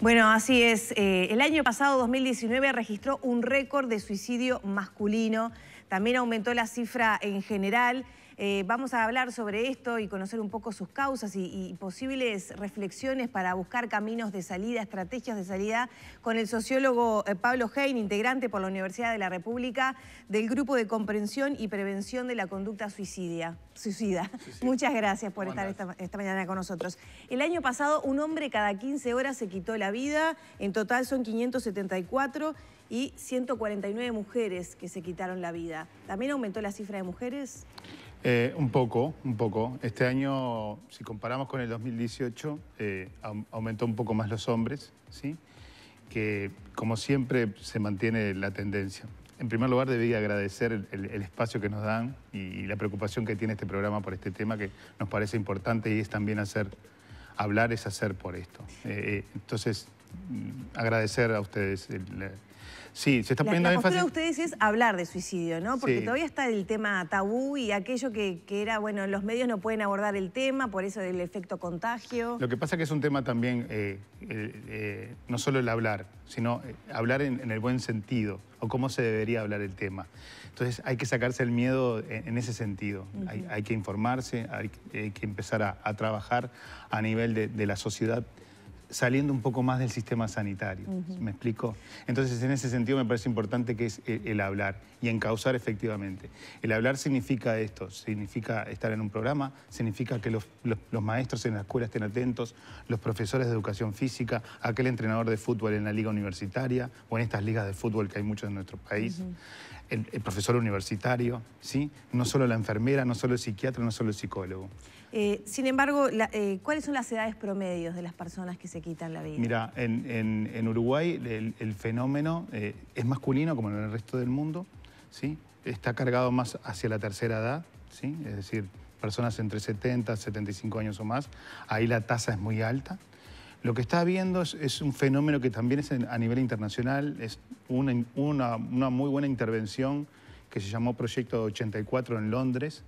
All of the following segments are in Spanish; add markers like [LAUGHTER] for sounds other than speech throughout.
Bueno, así es. Eh, el año pasado, 2019, registró un récord de suicidio masculino. También aumentó la cifra en general. Eh, vamos a hablar sobre esto y conocer un poco sus causas y, posibles reflexiones para buscar caminos de salida, estrategias de salida, con el sociólogo eh, Pablo Hein, integrante por la Universidad de la República del Grupo de Comprensión y Prevención de la Conducta Suicida. Muchas gracias por estar esta, esta mañana con nosotros. El año pasado, un hombre cada 15 horas se quitó la vida. En total son 574 y 149 mujeres que se quitaron la vida. ¿También aumentó la cifra de mujeres? Eh, un poco, un poco. Este año, si comparamos con el 2018, eh, aumentó un poco más los hombres, ¿sí? que como siempre se mantiene la tendencia. En primer lugar, debería agradecer el, espacio que nos dan y, la preocupación que tiene este programa por este tema, que nos parece importante y es también hacer, hablar es hacer por esto. Eh, entonces, mm, agradecer a ustedes el, Sí, se está poniendo la, postura de ustedes es hablar de suicidio, ¿no? Porque todavía está el tema tabú y aquello que, era, bueno, los medios no pueden abordar el tema, por eso del efecto contagio. Lo que pasa es que es un tema también, eh, eh, eh, no solo el hablar, sino hablar en, el buen sentido, o cómo se debería hablar el tema. Entonces hay que sacarse el miedo en, ese sentido. hay, que informarse, hay, que empezar a, trabajar a nivel de, de la sociedad saliendo un poco más del sistema sanitario. ¿Me explico? Entonces, en ese sentido me parece importante que es el, hablar y encauzar efectivamente. El hablar significa esto, significa estar en un programa, significa que los, maestros en la escuela estén atentos, los profesores de educación física, aquel entrenador de fútbol en la liga universitaria o en estas ligas de fútbol que hay muchos en nuestro país el, profesor universitario, ¿sí? no solo la enfermera, no solo el psiquiatra, no solo el psicólogo. Eh, sin embargo, eh, ¿cuáles son las edades promedios de las personas que se quitan la vida? Mira, en, Uruguay el, fenómeno eh, es masculino como en el resto del mundo, ¿sí? está cargado más hacia la tercera edad, es decir, personas entre 70, 75 años o más, ahí la tasa es muy alta. Lo que está habiendo es, un fenómeno que también es a nivel internacional, es una, una, muy buena intervención que se llamó Proyecto 84 en Londres.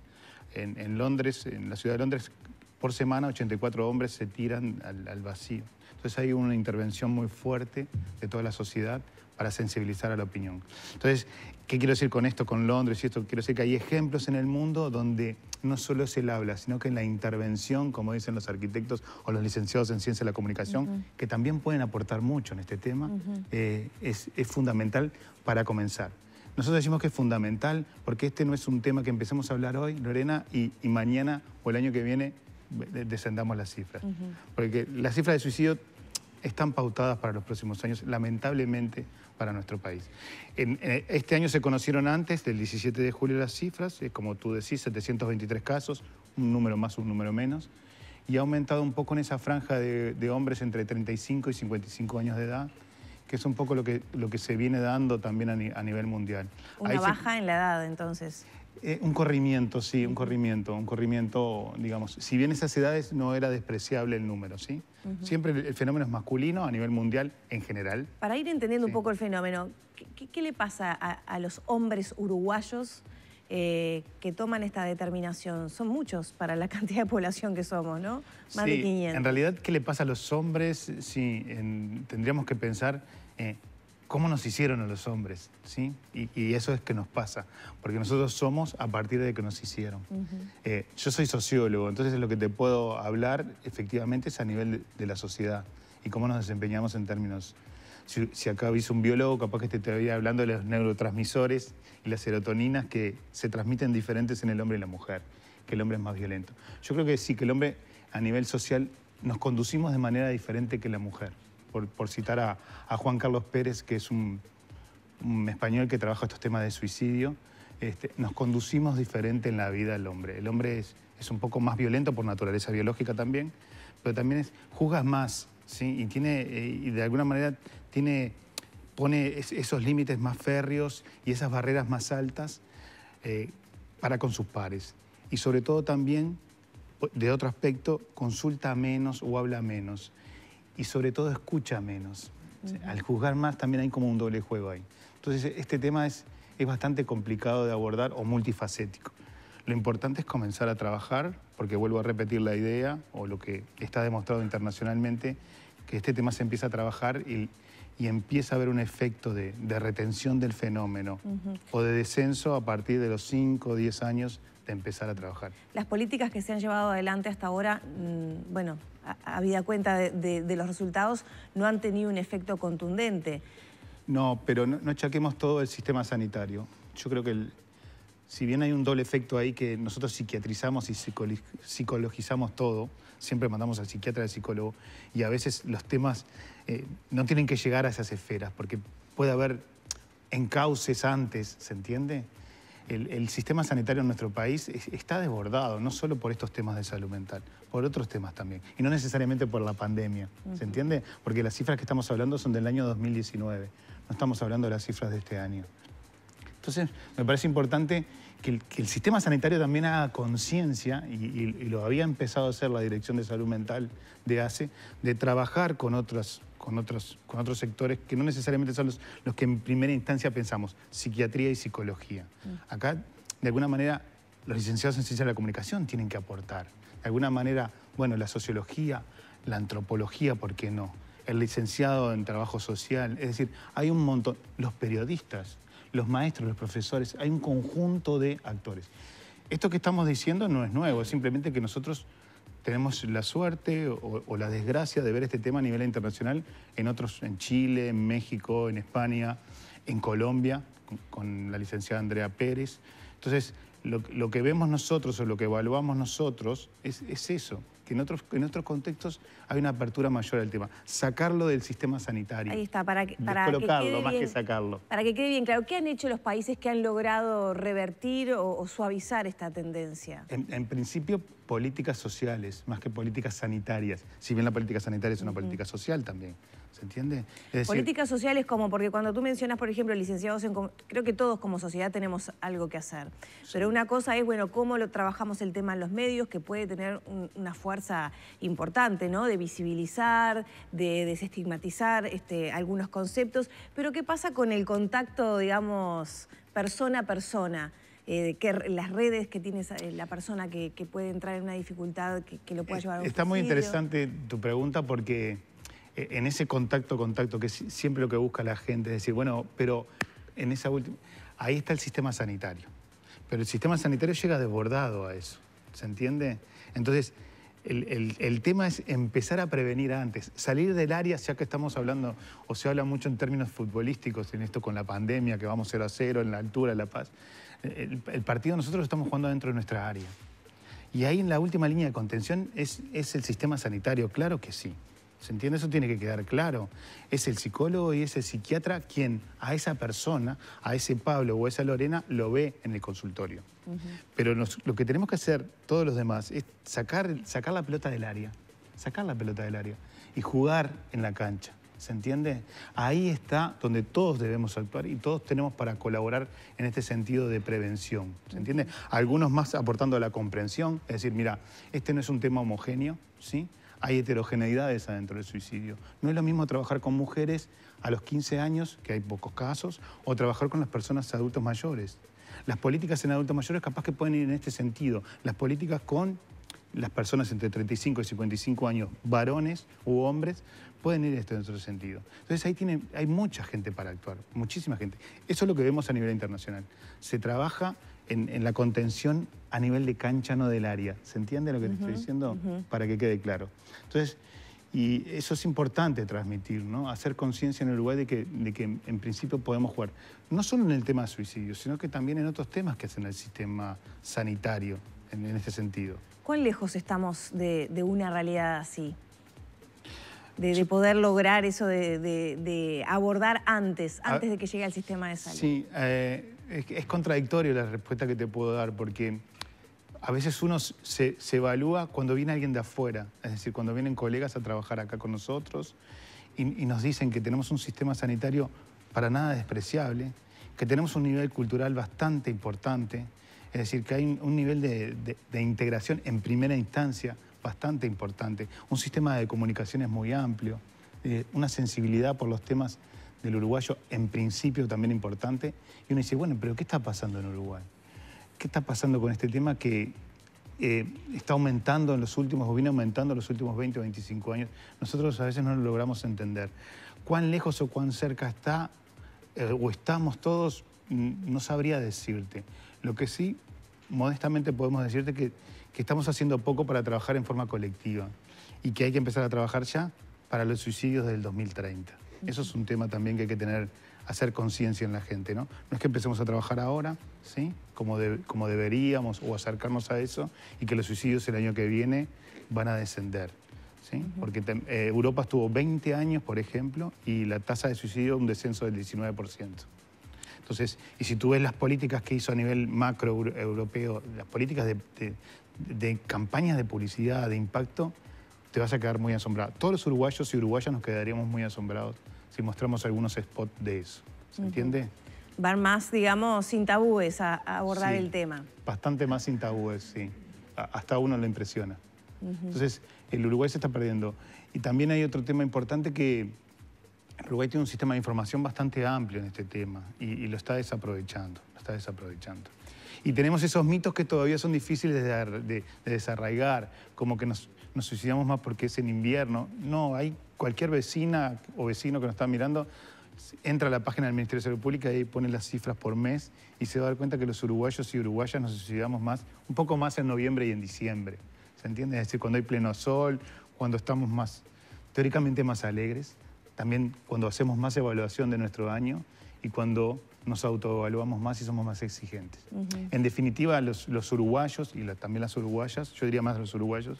En, Londres, en la ciudad de Londres, por semana 84 hombres se tiran al, al vacío. Entonces hay una intervención muy fuerte de toda la sociedad para sensibilizar a la opinión. Entonces, ¿qué quiero decir con esto, con Londres y esto? Quiero decir que hay ejemplos en el mundo donde no solo se el habla, sino que la intervención, como dicen los arquitectos o los licenciados en ciencia de la comunicación, que también pueden aportar mucho en este tema, eh, es, fundamental para comenzar. Nosotros decimos que es fundamental porque este no es un tema que empecemos a hablar hoy, Lorena, y, mañana o el año que viene descendamos las cifras. Porque las cifras de suicidio están pautadas para los próximos años, lamentablemente, para nuestro país. En, eh, este año se conocieron antes del 17 de julio las cifras, como tú decís, 723 casos, un número más, un número menos, y ha aumentado un poco en esa franja de, hombres entre 35 y 55 años de edad, que es un poco lo que, lo que se viene dando también a, nivel mundial. Una baja en la edad, entonces. Eh, un corrimiento, sí, un corrimiento, un corrimiento, digamos, si bien esas edades no era despreciable el número, ¿sí? Siempre el, fenómeno es masculino a nivel mundial en general. Para ir entendiendo un poco el fenómeno, ¿qué, le pasa a, los hombres uruguayos eh, que toman esta determinación? Son muchos para la [LAUGHS] cantidad de población que somos, ¿no? Más de 500. En realidad, ¿qué le pasa a los hombres? Sí, tendríamos que pensar... Eh, cómo nos hicieron a los hombres, ¿sí? Y, eso es que nos pasa, porque nosotros somos a partir de que nos hicieron. Eh, yo soy sociólogo, entonces lo que te puedo hablar efectivamente es a nivel de, la sociedad y cómo nos desempeñamos en términos... Si, acá habéis un biólogo, capaz que te estaría hablando de los neurotransmisores y las serotoninas que se transmiten diferentes en el hombre y la mujer, que el hombre es más violento. Yo creo que sí, que el hombre a nivel social nos conducimos de manera diferente que la mujer por, citar a, Juan Carlos Pérez, que es un, español que trabaja estos temas de suicidio, este, nos conducimos diferente en la vida del hombre. El hombre es, es un poco más violento por naturaleza biológica también, pero también es, juzgas más, Y, tiene, eh, y de alguna manera tiene, pone esos límites más férreos y esas barreras más altas eh, para con sus pares. Y sobre todo también, de otro aspecto, consulta menos o habla menos y sobre todo escucha menos. Al juzgar más también hay como un doble juego ahí. Entonces este tema es, es bastante complicado de abordar o multifacético. Lo importante es comenzar a trabajar, porque vuelvo a repetir la idea o lo que está demostrado internacionalmente, que este tema se empieza a trabajar y, y empieza a haber un efecto de, de retención del fenómeno o de descenso a partir de los 5 o 10 años de empezar a trabajar. Las políticas que se han llevado adelante hasta ahora, mm, bueno, habida cuenta de, los resultados, no han tenido un efecto contundente. No, pero no, no todo el sistema sanitario. Yo creo que si bien hay un doble efecto ahí que nosotros psiquiatrizamos y psicologizamos todo, siempre mandamos al psiquiatra, al psicólogo, y a veces los temas eh, no tienen que llegar a esas esferas, porque puede haber encauces antes, ¿se entiende? el, sistema sanitario en nuestro país está desbordado, no solo por estos temas de salud mental, por otros temas también, y no necesariamente por la pandemia, ¿se entiende? Porque las cifras que estamos hablando son del año 2019, no estamos hablando de las cifras de este año. Entonces, me parece importante que el, sistema sanitario también haga conciencia, y, y, lo había empezado a hacer la Dirección de Salud Mental de ACE, de trabajar con otras con otros, con otros sectores que no necesariamente son los, los que en primera instancia pensamos, psiquiatría y psicología. Mm. Acá, de alguna manera, los licenciados en ciencia de la comunicación tienen que aportar. De alguna manera, bueno, la sociología, la antropología, ¿por qué no? El licenciado en trabajo social, es decir, hay un montón, los periodistas, los maestros, los profesores, hay un conjunto de actores. Esto que estamos diciendo no es nuevo, es simplemente que nosotros tenemos la suerte o, la desgracia de ver este tema a nivel internacional en otros, en Chile, en México, en España, en Colombia, con, la licenciada Andrea Pérez. Entonces, lo, que vemos nosotros o lo que evaluamos nosotros es eso, en otros, contextos hay una apertura mayor al tema. Sacarlo del sistema sanitario. Ahí está, para que, para quede más que sacarlo. Para que quede bien claro, ¿qué han hecho los países que han logrado revertir o, suavizar esta tendencia? En, principio, políticas sociales, más que políticas sanitarias. Si bien la política sanitaria es una política social también. ¿Se entiende? Políticas sociales como, porque cuando tú mencionas, por ejemplo, licenciados en... Creo que todos como sociedad tenemos algo que hacer. Pero una cosa es, bueno, cómo lo trabajamos el tema en los medios, que puede tener una fuerza importante, ¿no? De visibilizar, de desestigmatizar este, algunos conceptos. Pero ¿qué pasa con el contacto, digamos, persona a persona? Eh, que las redes que tiene eh, la persona que, puede entrar en una dificultad que, lo pueda llevar a un Está muy interesante tu pregunta porque e-, en ese contacto, contacto, que es siempre lo que busca la gente es decir, bueno, pero en esa última, ahí está el sistema sanitario. Pero el sistema sanitario llega desbordado a eso, ¿se entiende? Entonces, el, tema es empezar a prevenir antes, salir del área, ya que estamos hablando, o se habla mucho en términos futbolísticos en esto con la pandemia, que vamos 0 a 0, en la altura, en la paz. El, partido nosotros estamos jugando dentro de nuestra área. Y ahí en la última línea de contención es, es el sistema sanitario, claro que sí. ¿Se entiende? Eso tiene que quedar claro. Es el psicólogo y es el psiquiatra quien a esa persona, a ese Pablo o a esa Lorena, lo ve en el consultorio. Pero lo que tenemos que hacer todos los demás es sacar, sacar la pelota del área, sacar la pelota del área y jugar en la cancha. ¿Se entiende? Ahí está donde todos debemos actuar y todos tenemos para colaborar en este sentido de prevención. ¿Se entiende? Algunos más aportando la comprensión, es decir, mira, este no es un tema homogéneo, ¿sí? hay heterogeneidades adentro del suicidio. No es lo mismo trabajar con mujeres a los 15 años, que hay pocos casos, o trabajar con las personas adultos mayores. Las políticas en adultos mayores capaz que pueden ir en este sentido. Las políticas con las personas entre 35 y 55 años, varones u hombres, pueden ir en otro sentido. Entonces ahí tiene, hay mucha gente para actuar, muchísima gente. Eso es lo que vemos a nivel internacional. Se trabaja en, la contención a nivel de cancha, no del área. ¿Se entiende lo que te estoy diciendo? Para que quede claro. Entonces, y eso es importante transmitir, ¿no? Hacer conciencia en Uruguay de que, de que en principio podemos jugar. No solo en el tema de suicidio, sino que también en otros temas que hacen el sistema sanitario, en, este sentido. ¿Cuán lejos estamos de, una realidad así? De, poder lograr eso de, abordar antes, antes ah, de que llegue al sistema de salud. Sí, eh, es, contradictorio la respuesta que te puedo dar, porque a veces uno se, evalúa cuando viene alguien de afuera, es decir, cuando vienen colegas a trabajar acá con nosotros y, nos dicen que tenemos un sistema sanitario para nada despreciable, que tenemos un nivel cultural bastante importante, es decir, que hay un, nivel de, integración en primera instancia bastante importante, un sistema de comunicaciones muy amplio, eh, una sensibilidad por los temas del uruguayo en principio también importante. Y uno dice, bueno, pero ¿qué está pasando en Uruguay? ¿Qué está pasando con este tema que eh, está aumentando en los últimos, o viene aumentando en los últimos 20 o 25 años? Nosotros a veces no lo logramos entender. ¿Cuán lejos o cuán cerca está eh, o estamos todos? No sabría decirte. Lo que sí, modestamente podemos decirte que, que estamos haciendo poco para trabajar en forma colectiva y que hay que empezar a trabajar ya para los suicidios del 2030. Eso es un tema también que hay que tener, hacer conciencia en la gente, ¿no? No es que empecemos a trabajar ahora, ¿sí? Como, como deberíamos o acercarnos a eso y que los suicidios el año que viene van a descender. ¿Sí? Porque eh, Europa estuvo 20 años, por ejemplo, y la tasa de suicidio un descenso del 19%. Entonces, y si tú ves las políticas que hizo a nivel macro europeo, las políticas de, de campañas de publicidad, de impacto, te vas a quedar muy asombrado. Todos los uruguayos y uruguayas nos quedaríamos muy asombrados si mostramos algunos spots de eso. ¿Se entiende? Van más, digamos, sin tabúes a, abordar el tema. Bastante más sin tabúes, sí. hasta uno le impresiona. Entonces, el Uruguay se está perdiendo. Y también hay otro tema importante que Uruguay tiene un sistema de información bastante amplio en este tema y, lo está desaprovechando, lo está desaprovechando. Y tenemos esos mitos que todavía son difíciles de, desarraigar, como que nos, nos suicidamos más porque es en invierno. No, hay cualquier vecina o vecino que nos está mirando entra a la página del Ministerio de Salud Pública y pone las cifras por mes y se va a dar cuenta que los uruguayos y uruguayas nos suicidamos más, un poco más en noviembre y en diciembre. ¿Se entiende? Es decir, cuando hay pleno sol, cuando estamos más, teóricamente más alegres, también cuando hacemos más evaluación de nuestro año y cuando nos autoevaluamos más y somos más exigentes. En definitiva, los, uruguayos y también las uruguayas, yo diría más los uruguayos,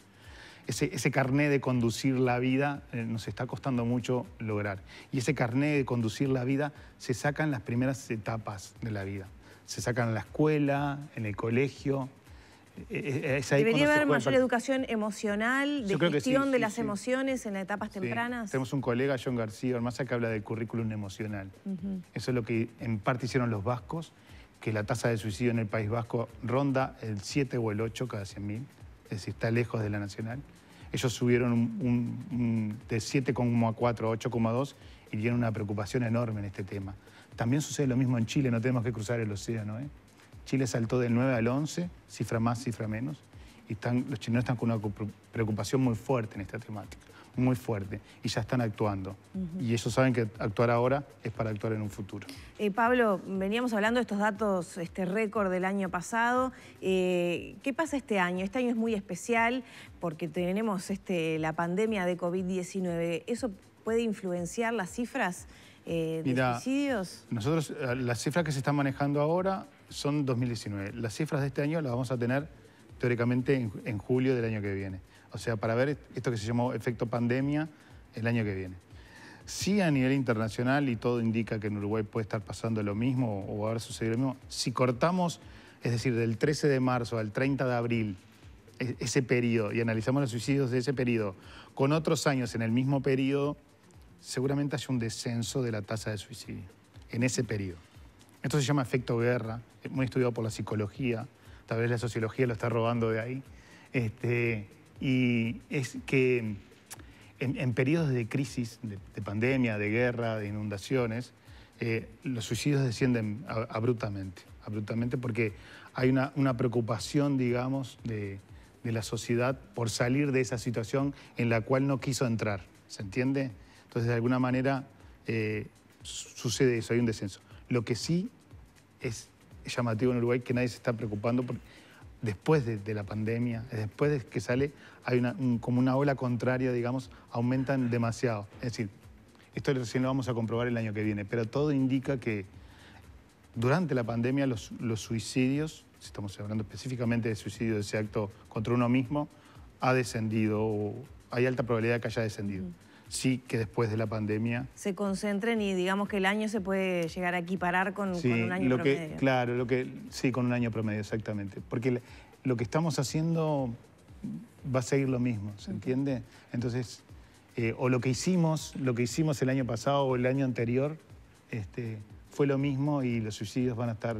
ese, ese carné de conducir la vida eh, nos está costando mucho lograr. Y ese carné de conducir la vida se saca en las primeras etapas de la vida. Se saca en la escuela, en el colegio. E, e, Debería haber mayor educación emocional, de gestión de las emociones en las etapas tempranas. Tenemos un colega, John García Ormaza, que habla del currículum emocional. Eso es lo que en parte hicieron los vascos, que la tasa de suicidio en el País Vasco ronda el 7 o el 8 cada 100.000 si está lejos de la nacional. Ellos subieron un, de 7,4 a 8,2 y tienen una preocupación enorme en este tema. También sucede lo mismo en Chile, no tenemos que cruzar el océano. ¿eh? Chile saltó del 9 al 11, cifra más, cifra menos, y están, los chinos están con una preocupación muy fuerte en esta temática muy fuerte y ya están actuando. Y ellos saben que actuar ahora es para actuar en un futuro. Eh, Pablo, veníamos hablando de estos datos, este récord del año pasado. Eh, ¿Qué pasa este año? Este año es muy especial porque tenemos este, la pandemia de COVID-19. ¿Eso puede influenciar las cifras eh, de suicidios? Nosotros, las cifras que se están manejando ahora son 2019. Las cifras de este año las vamos a tener teóricamente en julio del año que viene. O sea, para ver esto que se llamó efecto pandemia el año que viene. Si a nivel internacional, y todo indica que en Uruguay puede estar pasando lo mismo o va haber sucedido lo mismo, si cortamos, es decir, del 13 de marzo al 30 de abril, e, ese periodo, y analizamos los suicidios de ese periodo, con otros años en el mismo periodo, seguramente hay un descenso de la tasa de suicidio en ese periodo. Esto se llama efecto guerra, muy estudiado por la psicología, tal vez la sociología lo está robando de ahí. Este, y es que en, periodos de crisis, de, pandemia, de guerra, de inundaciones, eh, los suicidios descienden abruptamente, abruptamente porque hay una, preocupación, digamos, de, la sociedad por salir de esa situación en la cual no quiso entrar. ¿Se entiende? Entonces, de alguna manera, eh, sucede eso, hay un descenso. Lo que sí es llamativo en Uruguay que nadie se está preocupando por después de, la pandemia, después de que sale, hay una, como una ola contraria, digamos, aumentan demasiado. Es decir, esto recién lo vamos a comprobar el año que viene, pero todo indica que durante la pandemia los, suicidios, si estamos hablando específicamente de suicidio, de ese acto contra uno mismo, ha descendido o hay alta probabilidad de que haya descendido. Mm sí que después de la pandemia... Se concentren y digamos que el año se puede llegar a equiparar con, un año promedio. Que, claro, lo que, sí, con un año promedio, exactamente. Porque lo que estamos haciendo va a seguir lo mismo, ¿se entiende? Entonces, eh, o lo que hicimos, lo que hicimos el año pasado o el año anterior, este, fue lo mismo y los suicidios van a estar...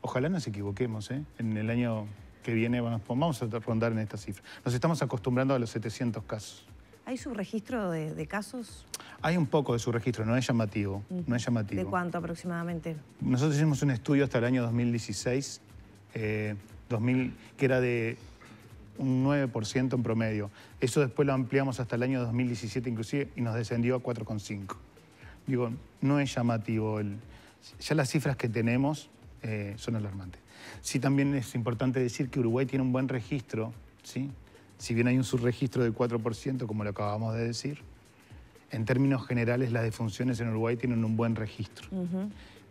Ojalá nos equivoquemos, ¿eh? En el año que viene vamos, vamos a rondar en esta cifra. Nos estamos acostumbrando a los 700 casos. ¿Hay subregistro de, de casos? Hay un poco de subregistro, no es llamativo. No es llamativo. ¿De cuánto aproximadamente? Nosotros hicimos un estudio hasta el año 2016, 2000, eh, que era de un 9% en promedio. Eso después lo ampliamos hasta el año 2017 inclusive y nos descendió a 4,5. Digo, no es llamativo. El, ya las cifras que tenemos eh, son alarmantes. Sí también es importante decir que Uruguay tiene un buen registro, ¿sí? Si bien hay un subregistro del 4%, como lo acabamos de decir, en términos generales las defunciones en Uruguay tienen un buen registro.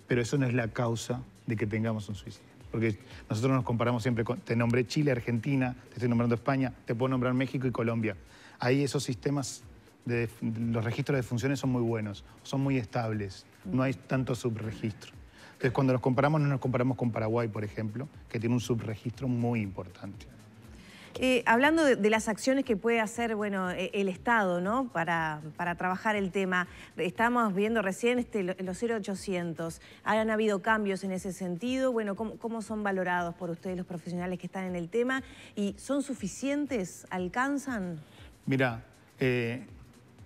Pero eso no es la causa de que tengamos un suicidio. Porque nosotros nos comparamos siempre con, te nombré Chile, Argentina, te estoy nombrando España, te puedo nombrar México y Colombia. Ahí esos sistemas, de, los registros de funciones son muy buenos, son muy estables, no hay tanto subregistro. Entonces cuando nos comparamos no nos comparamos con Paraguay, por ejemplo, que tiene un subregistro muy importante. Eh, hablando de, las acciones que puede hacer bueno, e, el Estado ¿no? para, para trabajar el tema, estamos viendo recién este, los 0800, ¿han habido cambios en ese sentido? Bueno, ¿cómo, son valorados por ustedes los profesionales que están en el tema? ¿Y son suficientes? ¿Alcanzan? Mira, eh,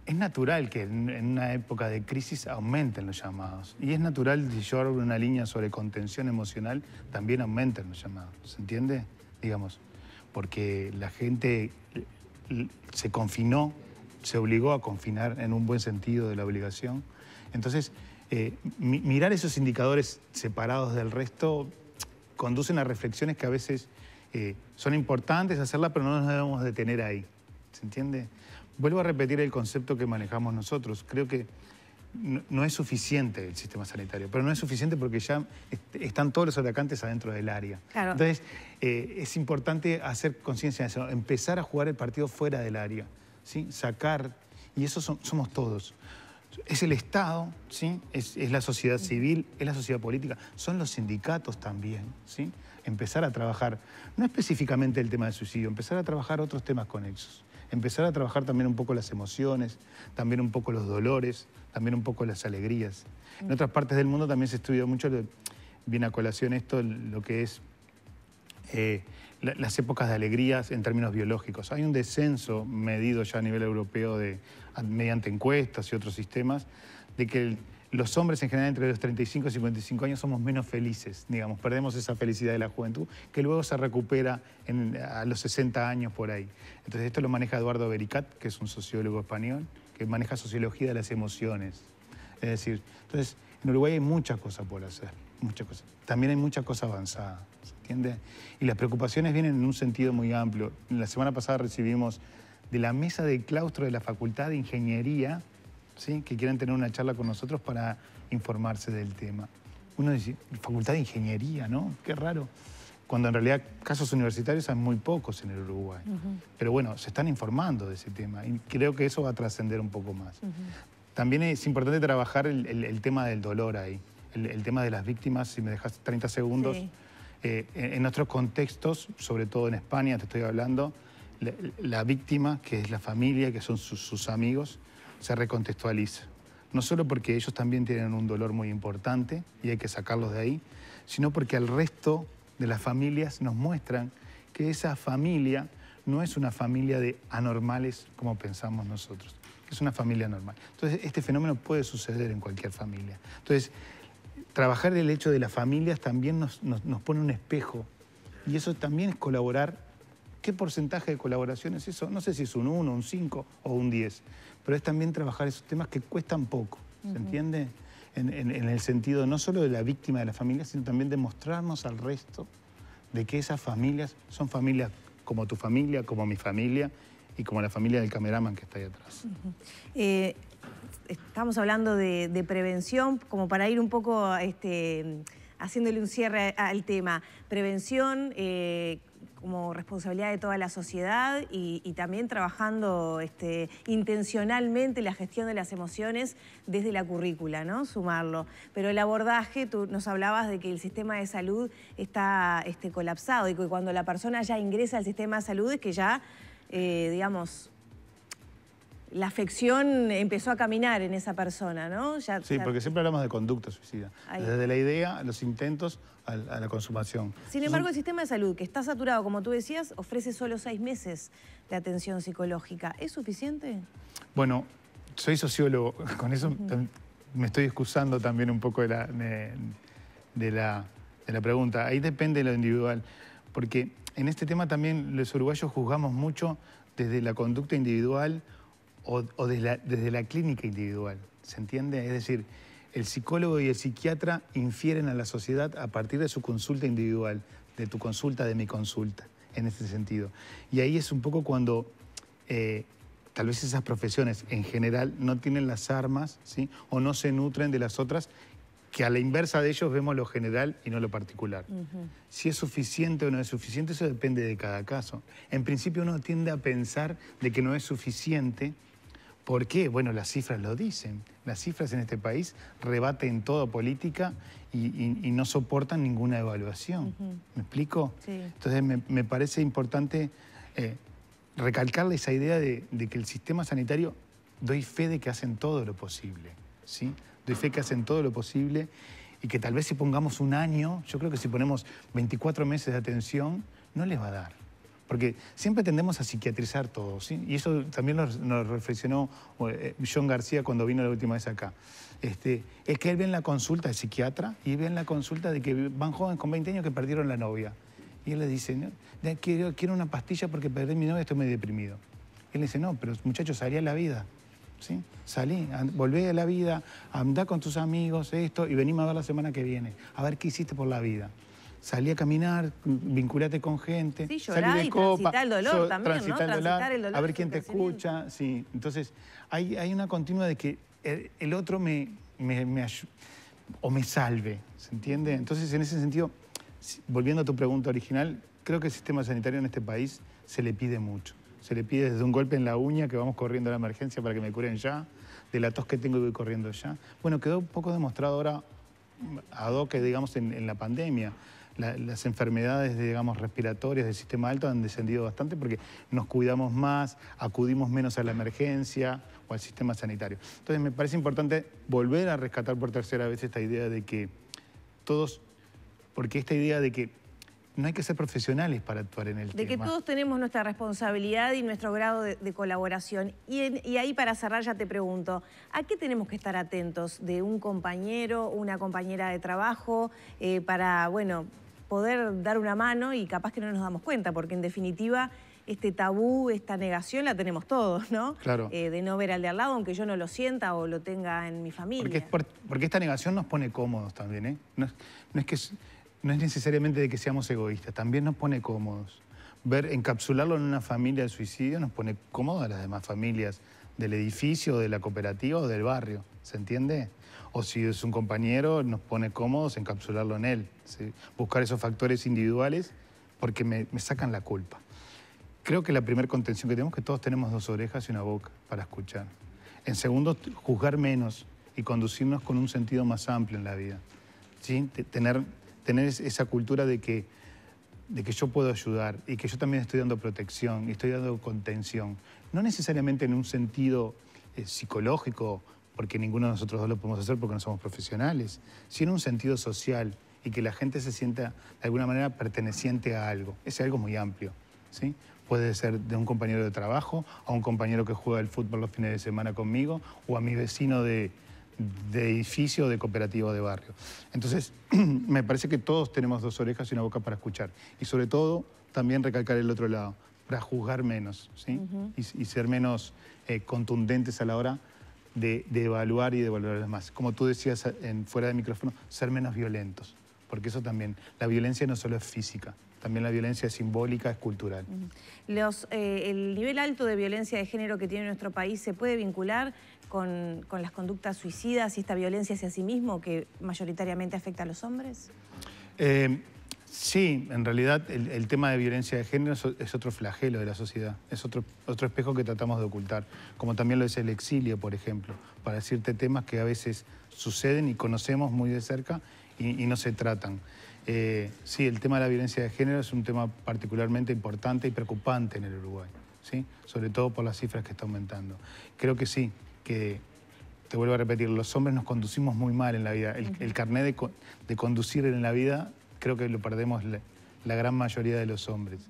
es natural que en, una época de crisis aumenten los llamados. Y es natural si yo abro una línea sobre contención emocional, también aumenten los llamados. ¿Se entiende? Digamos, porque la gente se confinó, se obligó a confinar en un buen sentido de la obligación. Entonces, eh, mirar esos indicadores separados del resto conducen a reflexiones que a veces eh, son importantes hacerlas, pero no nos debemos detener ahí. ¿Se entiende? Vuelvo a repetir el concepto que manejamos nosotros. Creo que no, es suficiente el sistema sanitario, pero no es suficiente porque ya están todos los atacantes adentro del área. Entonces, eh, es importante hacer conciencia de eso, empezar a jugar el partido fuera del área, ¿sí? sacar, y eso somos todos. Es el Estado, ¿sí? Es, la sociedad civil, es la sociedad política, son los sindicatos también. ¿sí? Empezar a trabajar, no específicamente el tema del suicidio, empezar a trabajar otros temas conexos. Empezar a trabajar también un poco las emociones, también un poco los dolores, también un poco las alegrías. En otras partes del mundo también se estudió mucho, viene a colación esto, lo que es eh, las épocas de alegrías en términos biológicos. Hay un descenso medido ya a nivel europeo de, mediante encuestas y otros sistemas de que los hombres en general entre los 35 y 55 años somos menos felices, digamos, perdemos esa felicidad de la juventud que luego se recupera a los 60 años por ahí. Entonces esto lo maneja Eduardo Bericat, que es un sociólogo español que eh, maneja sociología de las emociones. Es decir, entonces, en Uruguay hay muchas cosas por hacer, muchas cosas. También hay muchas cosas avanzadas, ¿se entiende? Y las preocupaciones vienen en un sentido muy amplio. La semana pasada recibimos de la mesa del claustro de la Facultad de Ingeniería, ¿sí? que quieren tener una charla con nosotros para informarse del tema. Uno dice, Facultad de Ingeniería, ¿no? Qué raro cuando en realidad casos universitarios hay muy pocos en el Uruguay. Pero bueno, se están informando de ese tema y creo que eso va a trascender un poco más. También es importante trabajar el, tema del dolor ahí, el, tema de las víctimas, si me dejas 30 segundos. Eh, en, otros contextos, sobre todo en España, te estoy hablando, la, víctima, que es la familia, que son sus, sus, amigos, se recontextualiza. No solo porque ellos también tienen un dolor muy importante y hay que sacarlos de ahí, sino porque al resto de las familias nos muestran que esa familia no es una familia de anormales como pensamos nosotros, es una familia normal. Entonces, este fenómeno puede suceder en cualquier familia. Entonces, trabajar el hecho de las familias también nos, pone un espejo y eso también es colaborar. ¿Qué porcentaje de colaboración es eso? No sé si es un 1, un 5 o un 10, pero es también trabajar esos temas que cuestan poco, ¿se entiende? en, el sentido no solo de la víctima de la familia, sino también de mostrarnos al resto de que esas familias son familias como tu familia, como mi familia y como la familia del cameraman que está ahí atrás. Eh, estamos hablando de, prevención, como para ir un poco este, haciéndole un cierre al tema. Prevención, eh, como responsabilidad de toda la sociedad y, también trabajando este, intencionalmente la gestión de las emociones desde la currícula, ¿no? Sumarlo. Pero el abordaje, tú nos hablabas de que el sistema de salud está este, colapsado y que cuando la persona ya ingresa al sistema de salud es que ya, eh, digamos, la afección empezó a caminar en esa persona, ¿no? sí, porque siempre hablamos de conducta suicida. Desde la idea, los intentos, a, la consumación. Sin embargo, el sistema de salud, que está saturado, como tú decías, ofrece solo seis meses de atención psicológica. ¿Es suficiente? Bueno, soy sociólogo, [LAUGHS] con eso me estoy excusando también un poco de la, de, la, de la pregunta. Ahí depende de lo individual, porque en este tema también los uruguayos juzgamos mucho desde la conducta individual o, desde, la, clínica individual. ¿Se entiende? Es decir, el psicólogo y el psiquiatra infieren a la sociedad a partir de su consulta individual, de tu consulta, de mi consulta, en ese sentido. Y ahí es un poco cuando eh, tal vez esas profesiones en general no tienen las armas ¿sí? o no se nutren de las otras que a la inversa de ellos vemos lo general y no lo particular. Si es suficiente o no es suficiente, eso depende de cada caso. En principio uno tiende a pensar de que no es suficiente ¿Por qué? Bueno, las cifras lo dicen. Las cifras en este país rebaten toda política y, no soportan ninguna evaluación. ¿Me explico? Entonces me, parece importante eh, recalcarle esa idea de, que el sistema sanitario doy fe de que hacen todo lo posible. ¿sí? Doy fe que hacen todo lo posible y que tal vez si pongamos un año, yo creo que si ponemos 24 meses de atención, no les va a dar. Porque siempre tendemos a psiquiatrizar todo, ¿sí? y eso también nos reflexionó eh, John García cuando vino la última vez acá. Este, es que él ve en la consulta de psiquiatra y ve en la consulta de que van jóvenes con 20 años que perdieron la novia. Y él le dice, quiero, quiero, una pastilla porque perdí mi novia, estoy medio deprimido. él le dice, no, pero muchachos, salí a la vida. ¿Sí? Salí, volvé a la vida, andá con tus amigos, esto, y venimos a ver la semana que viene, a ver qué hiciste por la vida salí a caminar, vinculate con gente, salí de copa. el dolor a ver quién te escucha, sí. Entonces, hay, hay una continua de que el, otro me, me, me o me salve, ¿se entiende? Entonces, en ese sentido, volviendo a tu pregunta original, creo que el sistema sanitario en este país se le pide mucho. Se le pide desde un golpe en la uña que vamos corriendo a la emergencia para que me curen ya, de la tos que tengo y voy corriendo ya. Bueno, quedó un poco demostrado ahora mm, do que, digamos, en, en la pandemia las enfermedades, digamos, respiratorias del sistema alto han descendido bastante porque nos cuidamos más, acudimos menos a la emergencia o al sistema sanitario. Entonces me parece importante volver a rescatar por tercera vez esta idea de que todos, porque esta idea de que no hay que ser profesionales para actuar en el tema. De que todos tenemos nuestra responsabilidad y nuestro grado de, colaboración. Y, ahí para cerrar ya te pregunto, ¿a qué tenemos que estar atentos de un compañero, una compañera de trabajo, eh, para, bueno, poder dar una mano y capaz que no nos damos cuenta, porque en definitiva este tabú, esta negación la tenemos todos, ¿no? Claro. Eh, de no ver al de al lado, aunque yo no lo sienta o lo tenga en mi familia. Porque, esta negación nos pone cómodos también, ¿eh? No no es que no es necesariamente de que seamos egoístas, también nos pone cómodos. Ver, encapsularlo en una familia de suicidio nos pone cómodos a las demás familias del edificio, de la cooperativa o del barrio, ¿se entiende? O si es un compañero, nos pone cómodos encapsularlo en él. Buscar esos factores individuales porque me, sacan la culpa. Creo que la primera contención que tenemos es que todos tenemos dos orejas y una boca para escuchar. En segundo, juzgar menos y conducirnos con un sentido más amplio en la vida. ¿sí? Tener tener esa cultura de que, de que yo puedo ayudar y que yo también estoy dando protección y estoy dando contención. No necesariamente en un sentido eh, psicológico, porque ninguno de nosotros dos lo podemos hacer porque no somos profesionales, sino en un sentido social y que la gente se sienta de alguna manera perteneciente a algo. Es algo muy amplio. ¿sí? Puede ser de un compañero de trabajo, a un compañero que juega el fútbol los fines de semana conmigo, o a mi vecino de, de edificio de cooperativa de barrio. Entonces, [CLEARS THROAT] me parece que todos tenemos dos orejas y una boca para escuchar. Y sobre todo, también recalcar el otro lado, para juzgar menos y, ser menos eh, contundentes a la hora de, evaluar y de evaluar más Como tú decías eh, en, fuera de micrófono, ser menos violentos, porque eso también, la violencia no solo es física, también la violencia simbólica, es cultural. Los, eh, ¿El nivel alto de violencia de género que tiene nuestro país se puede vincular con, con, las conductas suicidas y esta violencia hacia sí mismo que mayoritariamente afecta a los hombres? Eh, sí, en realidad el, tema de violencia de género es, otro flagelo de la sociedad, es otro, otro espejo que tratamos de ocultar, como también lo es el exilio, por ejemplo, para decirte temas que a veces suceden y conocemos muy de cerca y, y no se tratan. Eh, sí, el tema de la violencia de género es un tema particularmente importante y preocupante en el Uruguay, ¿sí? sobre todo por las cifras que está aumentando. Creo que sí, que te vuelvo a repetir, los hombres nos conducimos muy mal en la vida. El, carnet de, conducir en la vida creo que lo perdemos la, gran mayoría de los hombres.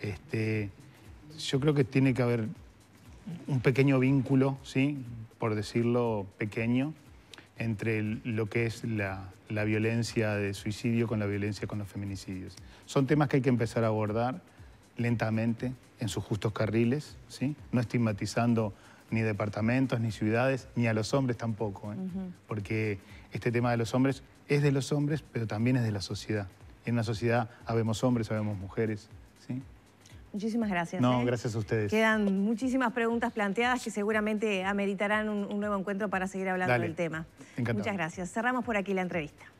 Este, yo creo que tiene que haber un pequeño vínculo, ¿sí? por decirlo pequeño, entre lo que es la, violencia de suicidio con la violencia con los feminicidios. Son temas que hay que empezar a abordar lentamente, en sus justos carriles, ¿sí? no estigmatizando ni departamentos, ni ciudades, ni a los hombres tampoco, ¿eh? porque este tema de los hombres es de los hombres, pero también es de la sociedad. En una sociedad habemos hombres, habemos mujeres. ¿sí? Muchísimas gracias. No, ¿eh? gracias a ustedes. Quedan muchísimas preguntas planteadas que seguramente ameritarán un, nuevo encuentro para seguir hablando del tema. Encantado. Muchas gracias. Cerramos por aquí la entrevista.